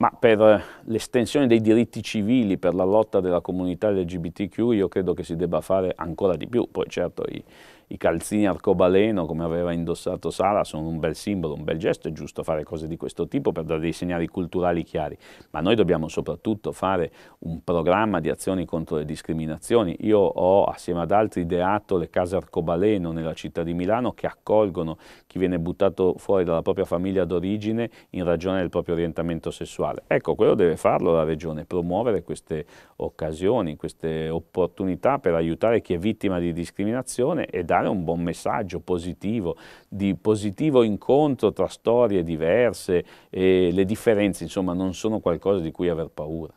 Ma per eh, l'estensione dei diritti civili, per la lotta della comunità LGBTQ, io credo che si debba fare ancora di più. Poi certo i, i calzini arcobaleno come aveva indossato Sala sono un bel simbolo, un bel gesto, è giusto fare cose di questo tipo per dare dei segnali culturali chiari, ma noi dobbiamo soprattutto fare un programma di azioni contro le discriminazioni. Io ho assieme ad altri ideato le case arcobaleno nella città di Milano che accolgono chi viene buttato fuori dalla propria famiglia d'origine in ragione del proprio orientamento sessuale. Ecco, quello deve farlo la Regione, promuovere queste occasioni, queste opportunità per aiutare chi è vittima di discriminazione e dare dare un buon messaggio positivo, di positivo incontro tra storie diverse, e le differenze insomma non sono qualcosa di cui aver paura.